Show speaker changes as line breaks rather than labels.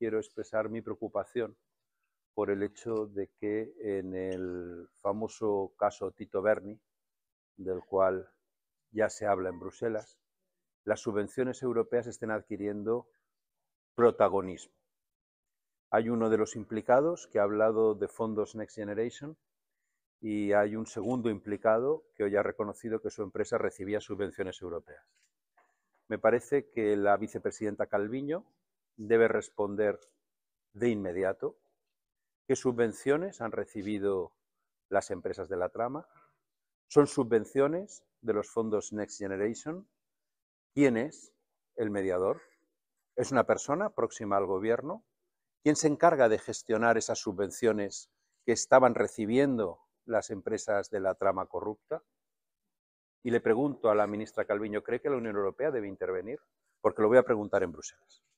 quiero expresar mi preocupación por el hecho de que en el famoso caso Tito Berni, del cual ya se habla en Bruselas, las subvenciones europeas estén adquiriendo protagonismo. Hay uno de los implicados que ha hablado de fondos Next Generation y hay un segundo implicado que hoy ha reconocido que su empresa recibía subvenciones europeas. Me parece que la vicepresidenta Calviño debe responder de inmediato, qué subvenciones han recibido las empresas de la trama, son subvenciones de los fondos Next Generation, quién es el mediador, es una persona próxima al gobierno, quién se encarga de gestionar esas subvenciones que estaban recibiendo las empresas de la trama corrupta. Y le pregunto a la ministra Calviño, ¿cree que la Unión Europea debe intervenir? Porque lo voy a preguntar en Bruselas.